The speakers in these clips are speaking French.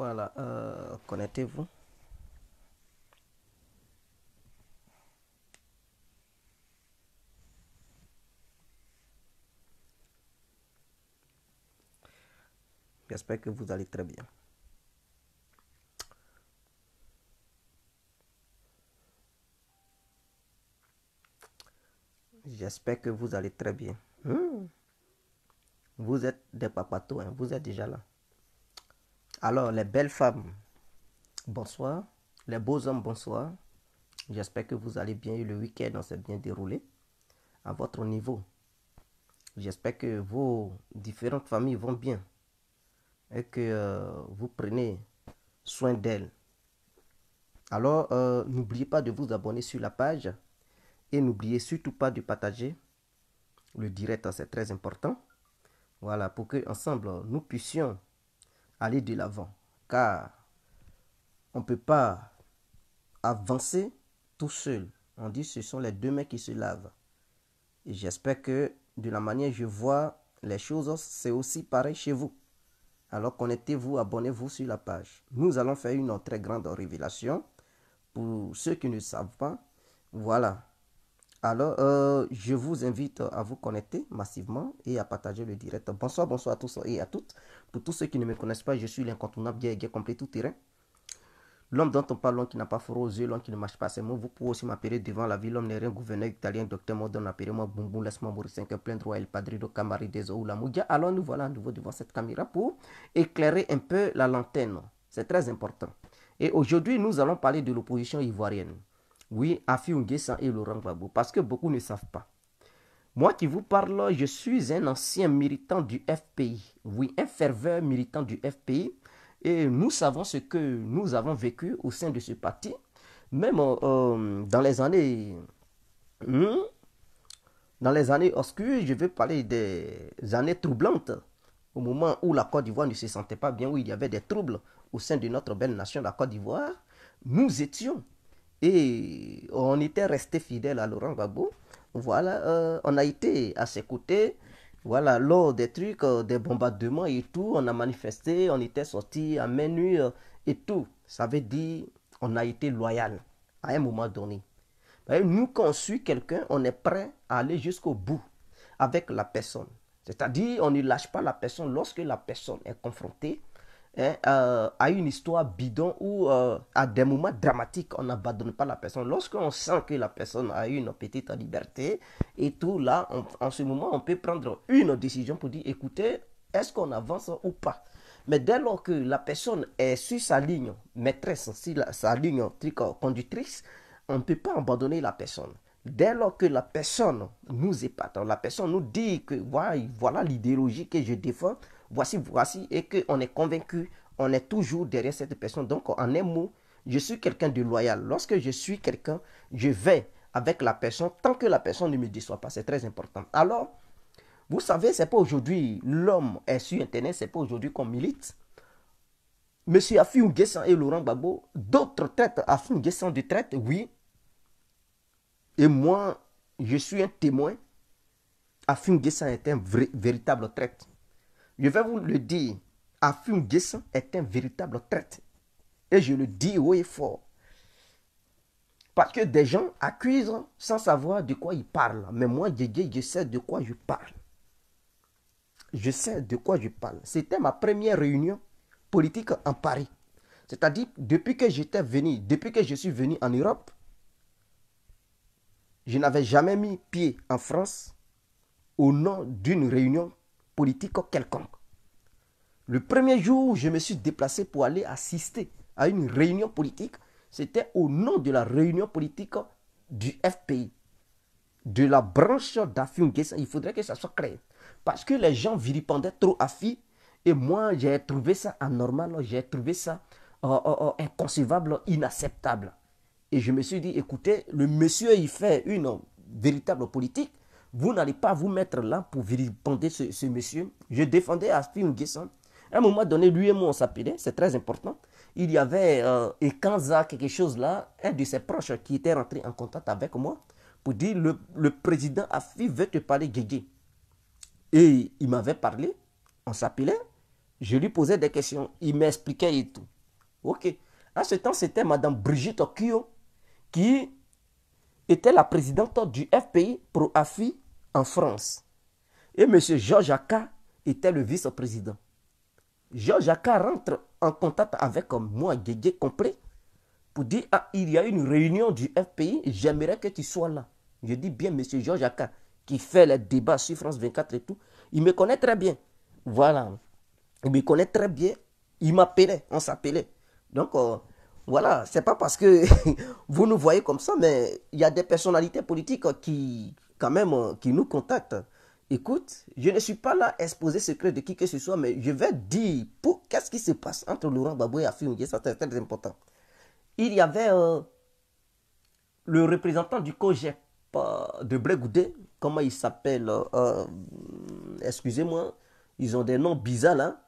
Voilà, euh, connectez-vous. J'espère que vous allez très bien. J'espère que vous allez très bien. Hmm. Vous êtes des papatous, vous êtes déjà là. Alors, les belles femmes, bonsoir. Les beaux hommes, bonsoir. J'espère que vous allez bien. Le week-end s'est bien déroulé à votre niveau. J'espère que vos différentes familles vont bien et que euh, vous prenez soin d'elles. Alors, euh, n'oubliez pas de vous abonner sur la page et n'oubliez surtout pas de partager le direct, hein, c'est très important. Voilà, pour que ensemble nous puissions aller de l'avant. Car on ne peut pas avancer tout seul. On dit ce sont les deux mains qui se lavent. Et j'espère que de la manière que je vois les choses, c'est aussi pareil chez vous. Alors connectez-vous, abonnez-vous sur la page. Nous allons faire une très grande révélation. Pour ceux qui ne savent pas, voilà. Alors, euh, je vous invite à vous connecter massivement et à partager le direct. Bonsoir, bonsoir à tous et à toutes. Pour tous ceux qui ne me connaissent pas, je suis l'incontournable bien, complet tout terrain. L'homme dont on parle, l'homme qui n'a pas froid aux yeux, l'homme qui ne marche pas c'est moi. Vous pouvez aussi m'appeler devant la ville, l'homme n'est rien, gouverneur italien, docteur Modon, appelez-moi Bumbu, laisse-moi mourir 5 plein droit, El Padrino, Camari, Deso, la Moudia. Alors, nous voilà à nouveau devant cette caméra pour éclairer un peu la lanterne. C'est très important. Et aujourd'hui, nous allons parler de l'opposition ivoirienne. Oui, Afi Nguessan et Laurent Gbagbo, parce que beaucoup ne savent pas. Moi qui vous parle, je suis un ancien militant du FPI. Oui, un ferveur militant du FPI. Et nous savons ce que nous avons vécu au sein de ce parti. Même euh, euh, dans les années... Hmm, dans les années obscures, je vais parler des années troublantes. Au moment où la Côte d'Ivoire ne se sentait pas bien, où il y avait des troubles au sein de notre belle nation, la Côte d'Ivoire, nous étions et on était resté fidèle à Laurent Gbagbo. Voilà, euh, on a été à ses côtés. Voilà, lors des trucs, euh, des bombardements et tout, on a manifesté, on était sorti à main nue euh, et tout. Ça veut dire on a été loyal à un moment donné. Bah, nous, quand on suit quelqu'un, on est prêt à aller jusqu'au bout avec la personne. C'est-à-dire, on ne lâche pas la personne lorsque la personne est confrontée à hein, euh, une histoire bidon ou euh, à des moments dramatiques, on n'abandonne pas la personne. Lorsqu'on sent que la personne a une petite liberté et tout, là, en ce moment, on peut prendre une décision pour dire, écoutez, est-ce qu'on avance ou pas mais dès lors que la personne est sur sa ligne maîtresse, sur sa ligne conductrice, on ne peut pas abandonner la personne. Dès lors que la personne nous épate, la personne nous dit que voilà l'idéologie que je défends, voici, voici, et qu'on est convaincu, on est toujours derrière cette personne. Donc, en un mot, je suis quelqu'un de loyal. Lorsque je suis quelqu'un, je vais avec la personne tant que la personne ne me déçoit pas. C'est très important. Alors, vous savez, ce n'est pas aujourd'hui l'homme est sur Internet, c'est pas aujourd'hui qu'on milite. Monsieur Afiou Gessan et Laurent Gbagbo, d'autres traites. Afiou Gessan de traite, oui. Et moi, je suis un témoin. Afiou Gessan est un vrai, véritable traite. Je vais vous le dire. Afum Gessin est un véritable traite. Et je le dis haut et fort. Parce que des gens accusent sans savoir de quoi ils parlent. Mais moi, je sais de quoi je parle. Je sais de quoi je parle. C'était ma première réunion politique en Paris. C'est-à-dire, depuis que j'étais venu, depuis que je suis venu en Europe, je n'avais jamais mis pied en France au nom d'une réunion politique quelconque. Le premier jour où je me suis déplacé pour aller assister à une réunion politique, c'était au nom de la réunion politique du FPI, de la branche d'Afiungesa. Il faudrait que ça soit clair. Parce que les gens viripendaient trop affi et moi j'ai trouvé ça anormal, j'ai trouvé ça euh, euh, euh, inconcevable, inacceptable. Et je me suis dit, écoutez, le monsieur, il fait une véritable politique vous n'allez pas vous mettre là pour répondre ce, ce, monsieur. Je défendais Afi Nguesson. À un moment donné, lui et moi, on s'appelait, c'est très important. Il y avait et euh, Ekanza, quelque chose là, un de ses proches qui était rentré en contact avec moi pour dire le, président Afi veut te parler, Guégué. Et il m'avait parlé, on s'appelait, je lui posais des questions, il m'expliquait et tout. Ok. À ce temps, c'était Madame Brigitte Okio qui était la présidente du FPI pro AFI en France. Et M. Georges Aka était le vice-président. Georges Aka rentre en contact avec euh, moi, Guégué compris, pour dire Ah, il y a une réunion du FPI, j'aimerais que tu sois là. Je dis bien, M. Georges Aka, qui fait les débats sur France 24 et tout, il me connaît très bien. Voilà. Il me connaît très bien. Il m'appelait, on s'appelait. Donc, euh, voilà, c'est pas parce que vous nous voyez comme ça, mais il y a des personnalités politiques euh, qui, quand même hein, qui nous contactent, écoute, je ne suis pas là à exposer secret de qui que ce soit, mais je vais dire pour qu'est-ce qui se passe entre Laurent Babou et Afim ça c'est très important. Il y avait euh, le représentant du COGEP euh, de Bregoudé, comment il s'appelle, euh, excusez-moi, ils ont des noms bizarres là. Hein.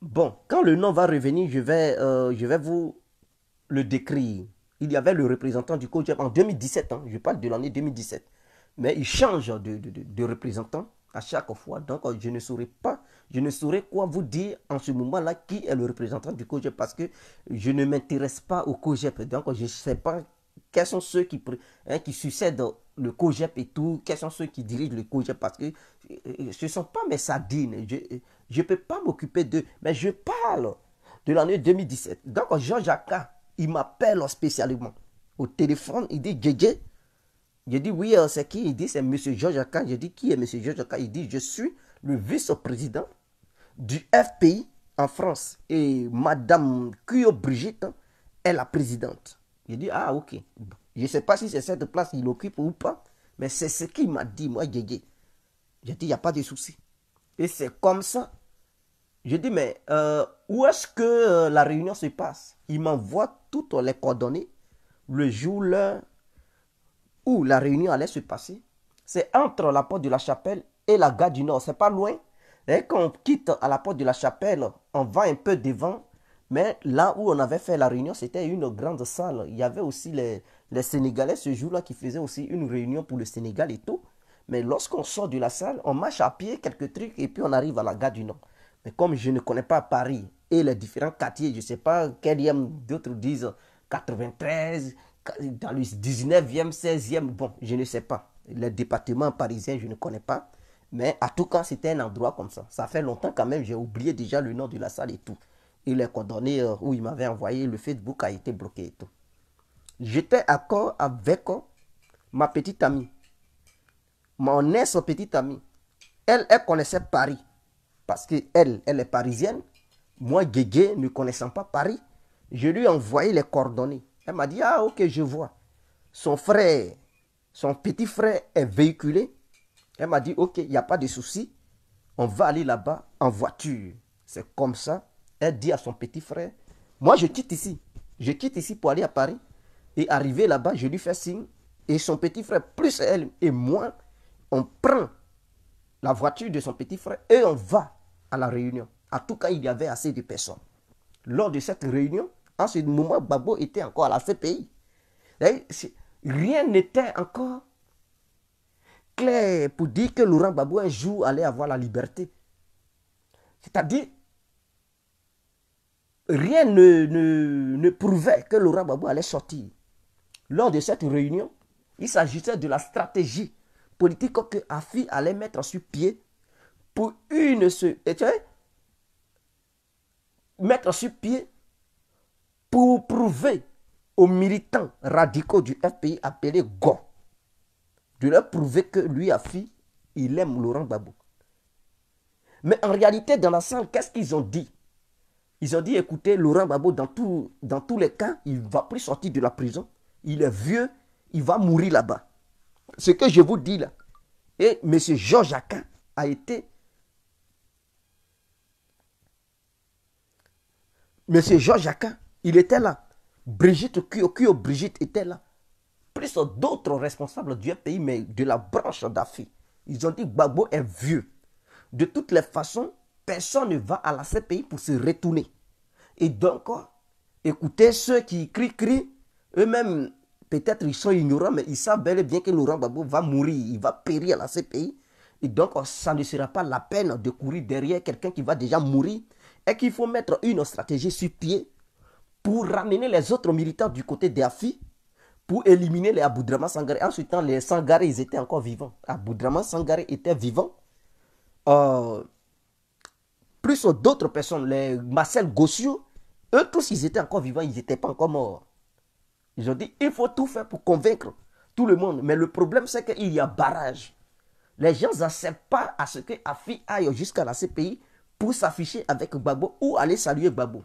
Bon, quand le nom va revenir, je vais, je vais vous le décrire il y avait le représentant du COGEP en 2017, hein. je parle de l'année 2017, mais il change de, représentant à chaque fois. Donc, euh, je ne saurais pas, je ne saurais quoi vous dire en ce moment-là qui est le représentant du COGEP parce que je ne m'intéresse pas au COGEP. Donc, euh, je ne sais pas quels sont ceux qui, hein, qui succèdent le COGEP et tout, quels sont ceux qui dirigent le COGEP parce que euh, ce ne sont pas mes sardines. Je ne peux pas m'occuper d'eux, mais je parle de l'année 2017. Donc, Jean Jacques il m'appelle spécialement. Au téléphone, il dit Gégé. Je dis oui, euh, c'est qui Il dit c'est M. Georges Akan. Je dis qui est M. Georges Akan Il dit je suis le vice-président du FPI en France. Et Madame Cuyo Brigitte est la présidente. Je dis ah ok. Je ne sais pas si c'est cette place qu'il occupe ou pas, mais c'est ce qu'il m'a dit, moi, Gégé. J'ai dit, il n'y a pas de souci. Et c'est comme ça je dis, mais euh, où est-ce que euh, la réunion se passe Il m'envoie toutes les coordonnées, le jour, où la réunion allait se passer. C'est entre la porte de la chapelle et la gare du Nord. C'est pas loin. Et quand on quitte à la porte de la chapelle, on va un peu devant. Mais là où on avait fait la réunion, c'était une grande salle. Il y avait aussi les, les Sénégalais ce jour-là qui faisaient aussi une réunion pour le Sénégal et tout. Mais lorsqu'on sort de la salle, on marche à pied quelques trucs et puis on arrive à la gare du Nord. Mais comme je ne connais pas Paris et les différents quartiers, je ne sais pas quel d'autres disent 93, dans le 19e, 16e, bon, je ne sais pas. Les départements parisiens, je ne connais pas. Mais à tout cas, c'était un endroit comme ça. Ça fait longtemps quand même, j'ai oublié déjà le nom de la salle et tout. Et les condamné, euh, où il m'avait envoyé, le Facebook a été bloqué et tout. J'étais accord avec euh, ma petite amie. Mon ex petite amie. Elle, elle connaissait Paris parce qu'elle, elle est parisienne. Moi, Guégué, ne connaissant pas Paris, je lui ai envoyé les coordonnées. Elle m'a dit, ah ok, je vois. Son frère, son petit frère est véhiculé. Elle m'a dit, ok, il n'y a pas de souci. On va aller là-bas en voiture. C'est comme ça. Elle dit à son petit frère, moi je quitte ici. Je quitte ici pour aller à Paris. Et arrivé là-bas, je lui fais signe. Et son petit frère, plus elle et moi, on prend la voiture de son petit frère et on va à la réunion. En tout cas, il y avait assez de personnes. Lors de cette réunion, en ce moment, Babo était encore à la CPI. Rien n'était encore clair pour dire que Laurent Babo un jour allait avoir la liberté. C'est-à-dire, rien ne, ne, prouvait que Laurent Babo allait sortir. Lors de cette réunion, il s'agissait de la stratégie politique que AFI allait mettre sur pied pour une seule, mettre sur pied pour prouver aux militants radicaux du FPI appelés GO, de leur prouver que lui a fille, il aime Laurent Gbagbo. Mais en réalité, dans la salle, qu'est-ce qu'ils ont dit Ils ont dit, écoutez, Laurent Gbagbo, dans, tout, dans tous les cas, il va plus sortir de la prison. Il est vieux, il va mourir là-bas. Ce que je vous dis là. Et M. Georges Jacquin a été Monsieur Georges Jacquin, il était là. Brigitte Kyo, Brigitte était là. Plus d'autres responsables du FPI, mais de la branche d'AFI. Ils ont dit Gbagbo est vieux. De toutes les façons, personne ne va à la CPI pour se retourner. Et donc, écoutez, ceux qui crient, crient, eux-mêmes, peut-être ils sont ignorants, mais ils savent bien que Laurent Gbagbo va mourir, il va périr à la CPI. Et donc, ça ne sera pas la peine de courir derrière quelqu'un qui va déjà mourir et qu'il faut mettre une stratégie sur pied pour ramener les autres militants du côté d'Afi pour éliminer les Aboudrama Sangaré. Ensuite, les Sangaré, ils étaient encore vivants. Aboudrama Sangaré était vivant. Euh, plus d'autres personnes, les Marcel Gossio, eux tous, ils étaient encore vivants, ils n'étaient pas encore morts. Ils ont dit, il faut tout faire pour convaincre tout le monde. Mais le problème, c'est qu'il y a barrage. Les gens n'acceptent pas à ce que Afi aille jusqu'à la CPI pour s'afficher avec Babo ou aller saluer Babo.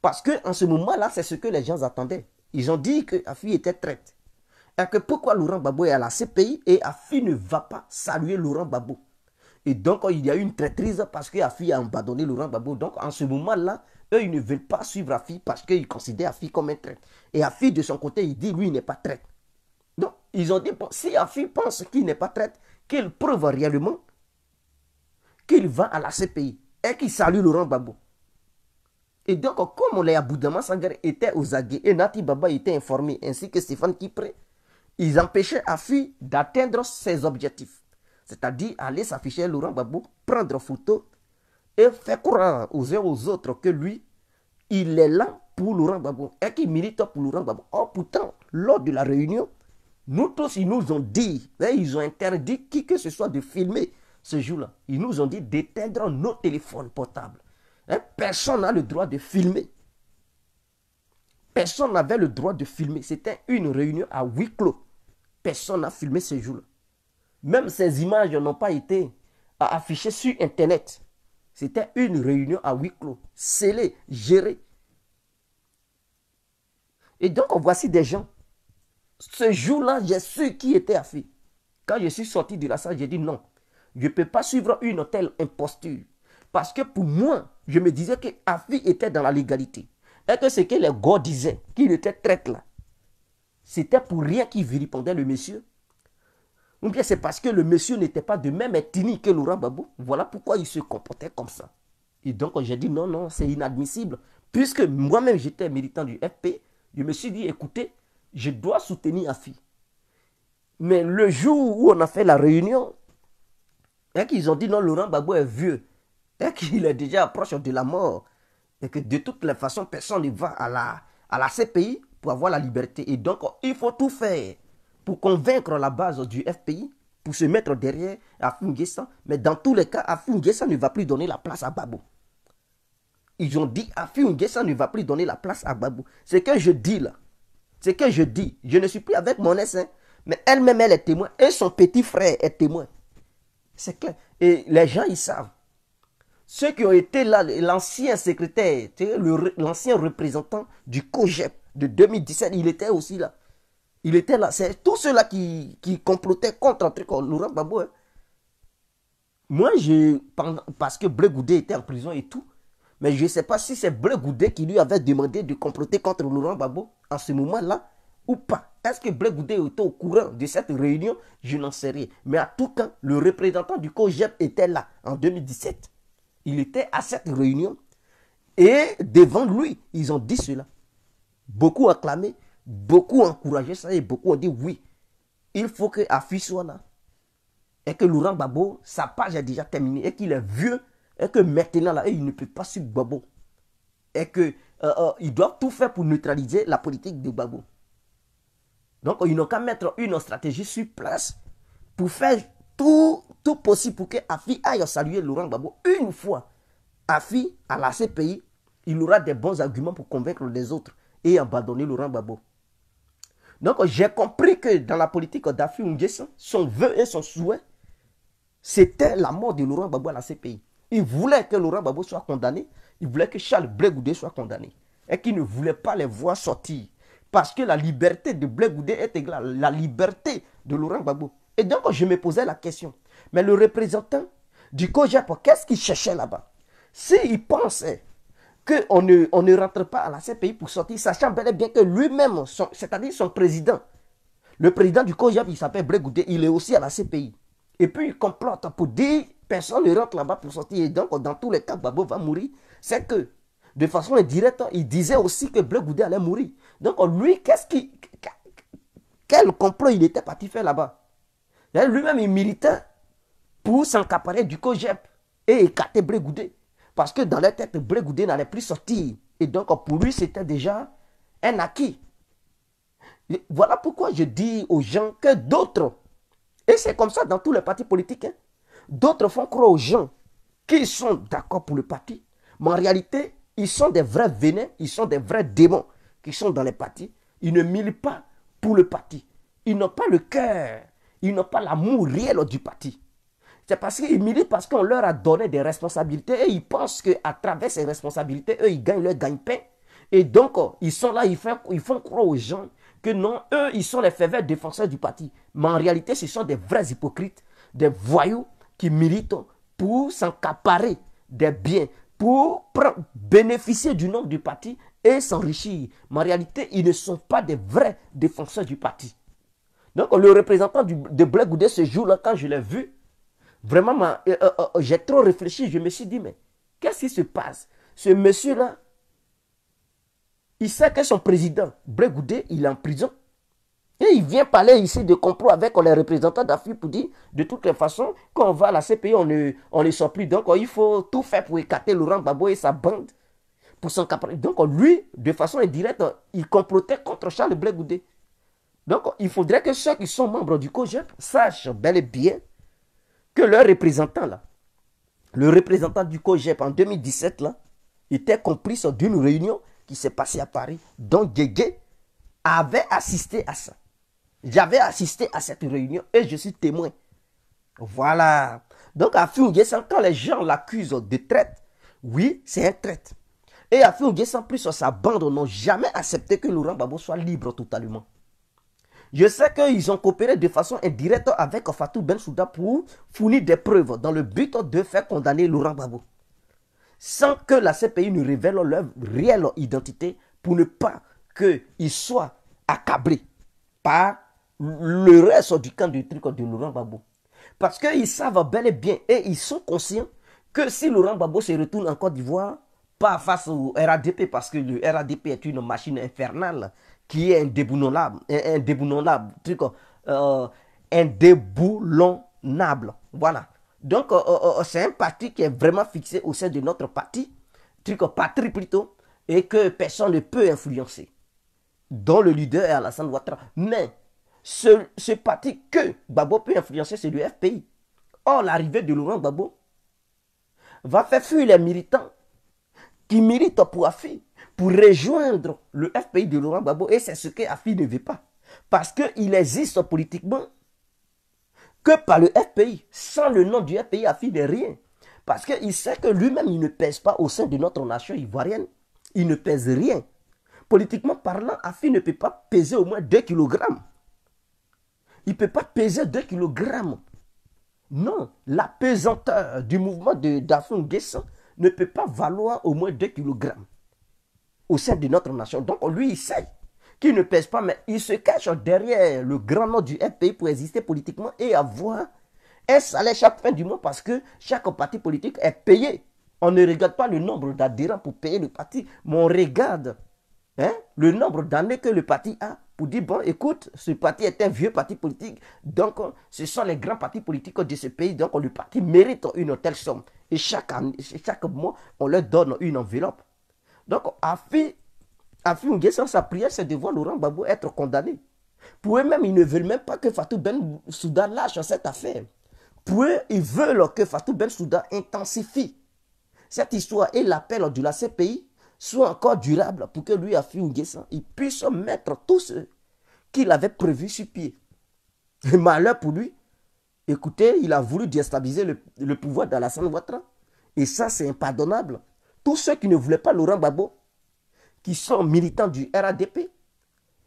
Parce que en ce moment-là, c'est ce que les gens attendaient. Ils ont dit que Afi était traite. Et que pourquoi Laurent Babou est à la CPI et Afi ne va pas saluer Laurent Babou Et donc, il y a eu une traîtrise parce que qu'Afi a abandonné Laurent Babou. Donc, en ce moment-là, eux, ils ne veulent pas suivre Afi parce qu'ils considèrent Afi comme un traître. Et Afi, de son côté, il dit, lui, il n'est pas traître. Donc, ils ont dit, si Afi pense qu'il n'est pas traître, qu'il prouve réellement qu'il va à la CPI et qui salue Laurent Babou. Et donc, comme les Aboudama Sangaré étaient aux aguets et Nati Baba était informé, ainsi que Stéphane Kipré, ils empêchaient Afi d'atteindre ses objectifs. C'est-à-dire aller s'afficher Laurent Babou, prendre photo et faire courant aux uns aux autres que lui, il est là pour Laurent Babou. et qui milite pour Laurent Babou. Or, pourtant, lors de la réunion, nous tous, ils nous ont dit, ils ont interdit qui que ce soit de filmer ce jour-là. Ils nous ont dit d'éteindre nos téléphones portables. Hein? Personne n'a le droit de filmer. Personne n'avait le droit de filmer. C'était une réunion à huis clos. Personne n'a filmé ce jour-là. Même ces images n'ont pas été affichées sur Internet. C'était une réunion à huis clos, scellée, gérée. Et donc, voici des gens. Ce jour-là, j'ai su qui était à Quand je suis sorti de la salle, j'ai dit non. Je ne peux pas suivre une telle imposture. Parce que pour moi, je me disais que Afi était dans la légalité. Et que ce que les gars disaient, qu'il était traître là, c'était pour rien qu'il répondait le monsieur. Ou bien c'est parce que le monsieur n'était pas de même ethnie que Laurent Babou. Voilà pourquoi il se comportait comme ça. Et donc j'ai dit non, non, c'est inadmissible. Puisque moi-même j'étais militant du FP, je me suis dit écoutez, je dois soutenir Afi. Mais le jour où on a fait la réunion, et qu'ils ont dit non, Laurent Gbagbo est vieux, et qu'il est déjà proche de la mort, et que de toutes les façons, personne ne va à la, à la CPI pour avoir la liberté. Et donc, il faut tout faire pour convaincre la base du FPI, pour se mettre derrière Afungesa, Mais dans tous les cas, Afungesa ne va plus donner la place à Babou. Ils ont dit Afungesa ne va plus donner la place à Babou. Ce que je dis là, ce que je dis, je ne suis plus avec mon essai, hein. mais elle-même, elle est témoin, et son petit frère est témoin. C'est clair. Et les gens, ils savent. Ceux qui ont été là, l'ancien secrétaire, l'ancien représentant du COGEP de 2017, il était aussi là. Il était là. C'est tous ceux-là qui, qui complotaient contre Laurent Babo. Hein. Moi, je, parce que Blegoudé était en prison et tout, mais je ne sais pas si c'est Blegoudé qui lui avait demandé de comploter contre Laurent Babo en ce moment-là ou pas. Est-ce que Blake était au courant de cette réunion Je n'en sais rien. Mais à tout temps, le représentant du COGEP était là en 2017. Il était à cette réunion et devant lui, ils ont dit cela. Beaucoup ont acclamé, beaucoup ont encouragé ça et beaucoup ont dit oui. Il faut que Afi soit là. Et que Laurent Babo, sa page a déjà terminé, et qu'il est vieux et que maintenant là, il ne peut pas suivre Babo. Et que euh, euh, doit tout faire pour neutraliser la politique de Babo. Donc, ils n'ont qu'à mettre une stratégie sur place pour faire tout, tout possible pour que Afi aille saluer Laurent Gbagbo une fois. Afi, à la CPI, il aura des bons arguments pour convaincre les autres et abandonner Laurent Gbagbo. Donc, j'ai compris que dans la politique d'Afi Nguessan, son vœu et son souhait, c'était la mort de Laurent Gbagbo à la CPI. Il voulait que Laurent Gbagbo soit condamné, il voulait que Charles Blé soit condamné et qu'il ne voulait pas les voir sortir. Parce que la liberté de Blegoudé est égale à la liberté de Laurent Gbagbo. Et donc, je me posais la question. Mais le représentant du COGEP, qu'est-ce qu'il cherchait là-bas S'il pensait qu'on ne, on ne rentre pas à la CPI pour sortir, sachant bel et bien que lui-même, c'est-à-dire son président, le président du COGEP, il s'appelle Blegoudé, il est aussi à la CPI. Et puis, il complote pour dire personne ne rentre là-bas pour sortir. Et donc, dans tous les cas, Gbagbo va mourir. C'est que, de façon indirecte, il disait aussi que Blegoudé allait mourir. Donc lui, qu'est-ce qui, quel complot il était parti faire là-bas Lui-même il militant pour s'encaparer du COGEP et écarter Brégoudé. Parce que dans la tête, Brégoudé n'allait plus sortir. Et donc pour lui, c'était déjà un acquis. Voilà pourquoi je dis aux gens que d'autres, et c'est comme ça dans tous les partis politiques, hein, d'autres font croire aux gens qu'ils sont d'accord pour le parti, mais en réalité, ils sont des vrais vénins, ils sont des vrais démons qui sont dans les partis, ils ne militent pas pour le parti. Ils n'ont pas le cœur, ils n'ont pas l'amour réel du parti. C'est parce qu'ils militent parce qu'on leur a donné des responsabilités et ils pensent qu'à travers ces responsabilités, eux, ils gagnent leur gagne-pain. Et donc, oh, ils sont là, ils font, ils font croire aux gens que non, eux, ils sont les fervents défenseurs du parti. Mais en réalité, ce sont des vrais hypocrites, des voyous qui militent oh, pour s'encaparer des biens, pour bénéficier du nom du parti et s'enrichir. Mais en réalité, ils ne sont pas des vrais défenseurs du parti. Donc, le représentant de Bregoudé, ce jour-là, quand je l'ai vu, vraiment, euh, euh, euh, j'ai trop réfléchi. Je me suis dit, mais qu'est-ce qui se passe Ce monsieur-là, il sait que son président, Bregoudé, il est en prison. Et il vient parler ici de complot avec les représentants d'Afrique pour dire, de toutes les façons, quand on va à la CPI, on ne, on ne sort plus. Donc, oh, il faut tout faire pour écarter Laurent Babo et sa bande donc lui, de façon indirecte, il complotait contre Charles Blé Donc il faudrait que ceux qui sont membres du COGEP sachent bel et bien que leur représentant là, le représentant du COGEP en 2017 là, était complice d'une réunion qui s'est passée à Paris, Donc Guégué avait assisté à ça. J'avais assisté à cette réunion et je suis témoin. Voilà. Donc à Fungé, quand les gens l'accusent de traite, oui, c'est un traite et afin sans plus sur sa bande n'ont jamais accepté que Laurent Babo soit libre totalement. Je sais qu'ils ont coopéré de façon indirecte avec Fatou Ben Souda pour fournir des preuves dans le but de faire condamner Laurent Babo. Sans que la CPI ne révèle leur réelle identité pour ne pas qu'ils soient accablés par le reste du camp du truc de Laurent Babo. Parce qu'ils savent bel et bien et ils sont conscients que si Laurent Babo se retourne en Côte d'Ivoire, pas face au RADP parce que le RADP est une machine infernale qui est indéboulonnable, indéboulonnable, truc euh, indéboulonnable. Voilà. Donc, euh, euh, euh, c'est un parti qui est vraiment fixé au sein de notre parti, truc patrie plutôt, et que personne ne peut influencer, dont le leader est Alassane Ouattara. Mais ce, ce parti que Babo peut influencer, c'est le FPI. Or, l'arrivée de Laurent Babo va faire fuir les militants qui mérite pour AFI, pour rejoindre le FPI de Laurent Babo. Et c'est ce que AFI ne veut pas. Parce qu'il existe politiquement que par le FPI. Sans le nom du FPI, AFI n'est rien. Parce qu'il sait que lui-même, il ne pèse pas au sein de notre nation ivoirienne. Il ne pèse rien. Politiquement parlant, AFI ne peut pas peser au moins 2 kg. Il ne peut pas peser 2 kg. Non, la pesanteur du mouvement d'Afon Gesson, ne peut pas valoir au moins 2 kg au sein de notre nation. Donc lui, il sait qu'il ne pèse pas, mais il se cache derrière le grand nom du FPI pour exister politiquement et avoir un salaire chaque fin du mois parce que chaque parti politique est payé. On ne regarde pas le nombre d'adhérents pour payer le parti, mais on regarde hein, le nombre d'années que le parti a dit bon, écoute, ce parti est un vieux parti politique, donc ce sont les grands partis politiques de ce pays, donc le parti mérite une telle somme. Et chaque, année, chaque mois, on leur donne une enveloppe. Donc, Afi, Afi sa prière, c'est de voir Laurent Babou, être condamné. Pour eux-mêmes, ils ne veulent même pas que Fatou Ben Soudan lâche cette affaire. Pour eux, ils veulent que Fatou Ben Soudan intensifie cette histoire et l'appel de la CPI soit encore durable pour que lui, Afi Nguessan, il puisse mettre tous qu'il avait prévu sur pied. Et malheur pour lui. Écoutez, il a voulu déstabiliser le, le pouvoir d'Alassane Ouattara. Et ça, c'est impardonnable. Tous ceux qui ne voulaient pas Laurent Babo, qui sont militants du RADP,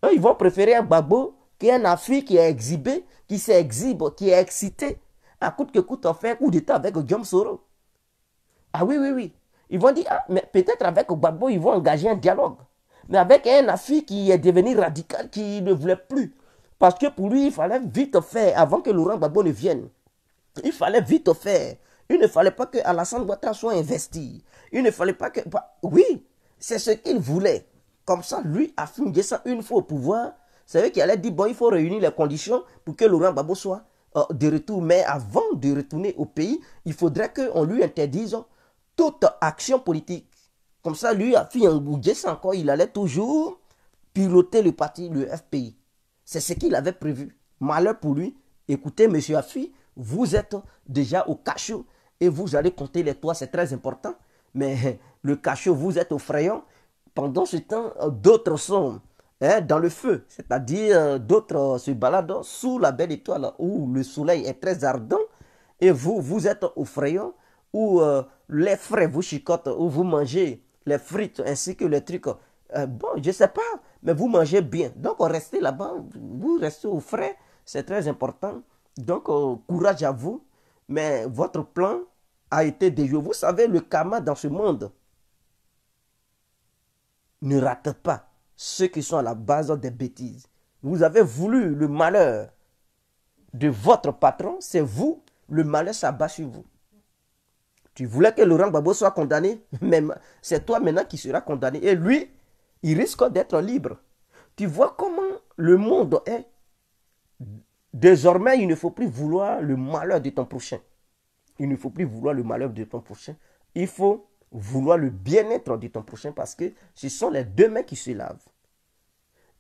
eux, ils vont préférer un Babo qui est un Afrique qui est exhibé, qui s'exhibe, qui est excité, à coûte que coûte en fait coup d'État avec Guillaume Soro. Ah oui, oui, oui. Ils vont dire, ah, mais peut-être avec Gbagbo, ils vont engager un dialogue mais avec un affi qui est devenu radical, qui ne voulait plus. Parce que pour lui, il fallait vite faire avant que Laurent Gbagbo ne vienne. Il fallait vite faire. Il ne fallait pas que Alassane Ouattara soit investi. Il ne fallait pas que... Bah, oui, c'est ce qu'il voulait. Comme ça, lui a fini ça une fois au pouvoir. C'est vrai qu'il allait dire, bon, il faut réunir les conditions pour que Laurent Gbagbo soit euh, de retour. Mais avant de retourner au pays, il faudrait qu'on lui interdise toute action politique. Comme ça, lui, a en un encore, il allait toujours piloter le parti, le FPI. C'est ce qu'il avait prévu. Malheur pour lui. Écoutez, monsieur Afi, vous êtes déjà au cachot et vous allez compter les toits, c'est très important. Mais le cachot, vous êtes au frayon. Pendant ce temps, d'autres sont hein, dans le feu, c'est-à-dire d'autres se baladent sous la belle étoile où le soleil est très ardent et vous, vous êtes au frayon où euh, les frais vous chicotent, où vous mangez les frites ainsi que les trucs. Euh, bon, je ne sais pas, mais vous mangez bien. Donc, restez là-bas, vous restez au frais, c'est très important. Donc, euh, courage à vous, mais votre plan a été déjoué. Vous savez, le karma dans ce monde ne rate pas ceux qui sont à la base des bêtises. Vous avez voulu le malheur de votre patron, c'est vous, le malheur s'abat sur vous. Tu voulais que Laurent Gbagbo soit condamné, même c'est toi maintenant qui seras condamné. Et lui, il risque d'être libre. Tu vois comment le monde est. Désormais, il ne faut plus vouloir le malheur de ton prochain. Il ne faut plus vouloir le malheur de ton prochain. Il faut vouloir le bien-être de ton prochain parce que ce sont les deux mains qui se lavent.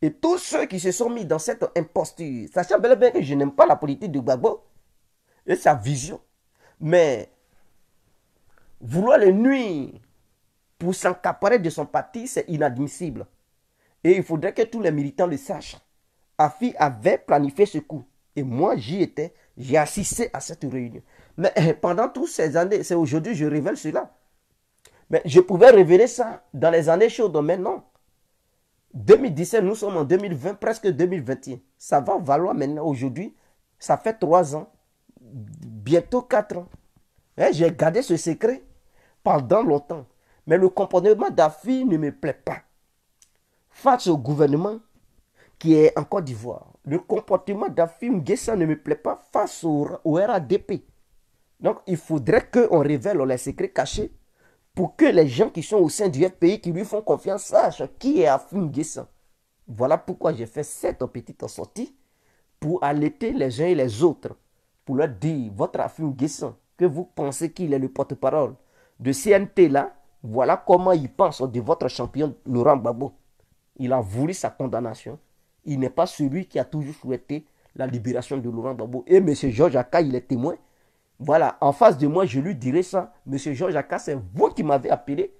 Et tous ceux qui se sont mis dans cette imposture, sachant bel et bien que je n'aime pas la politique de Gbagbo et sa vision, mais Vouloir les nuire pour s'encaparer de son parti, c'est inadmissible. Et il faudrait que tous les militants le sachent. Afi avait planifié ce coup. Et moi, j'y étais. J'ai assisté à cette réunion. Mais eh, pendant toutes ces années, c'est aujourd'hui que je révèle cela. Mais je pouvais révéler ça dans les années chaudes, mais non. 2017, nous sommes en 2020, presque 2021. Ça va valoir maintenant aujourd'hui. Ça fait trois ans, bientôt quatre ans. Eh, j'ai gardé ce secret pendant longtemps. Mais le comportement d'Afi ne me plaît pas. Face au gouvernement qui est en Côte d'Ivoire, le comportement d'Afi Nguessa ne me plaît pas face au, RADP. Donc il faudrait qu'on révèle les secrets cachés pour que les gens qui sont au sein du FPI qui lui font confiance sachent qui est Afi Nguessa. Voilà pourquoi j'ai fait cette petite sortie pour allaiter les uns et les autres, pour leur dire votre Afim Nguessa. que vous pensez qu'il est le porte-parole de CNT là, voilà comment il pense de votre champion Laurent Babo. Il a voulu sa condamnation. Il n'est pas celui qui a toujours souhaité la libération de Laurent Babo. Et M. Georges Aka, il est témoin. Voilà, en face de moi, je lui dirai ça. M. Georges Aka, c'est vous qui m'avez appelé.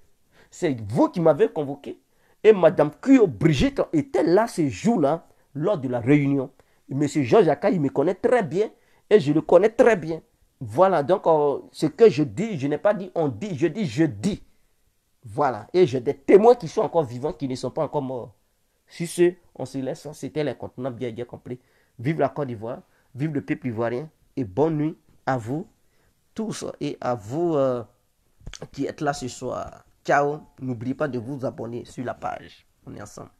C'est vous qui m'avez convoqué. Et Mme Cuyo Brigitte était là ce jour-là, lors de la réunion. M. Georges Aka, il me connaît très bien. Et je le connais très bien. Voilà, donc ce que je dis, je n'ai pas dit on dit, je dis je dis. Voilà, et j'ai des témoins qui sont encore vivants, qui ne sont pas encore morts. Si ce, on se laisse, c'était les contenants bien, compris. Vive la Côte d'Ivoire, vive le peuple ivoirien, et bonne nuit à vous tous et à vous euh, qui êtes là ce soir. Ciao, n'oubliez pas de vous abonner sur la page. On est ensemble.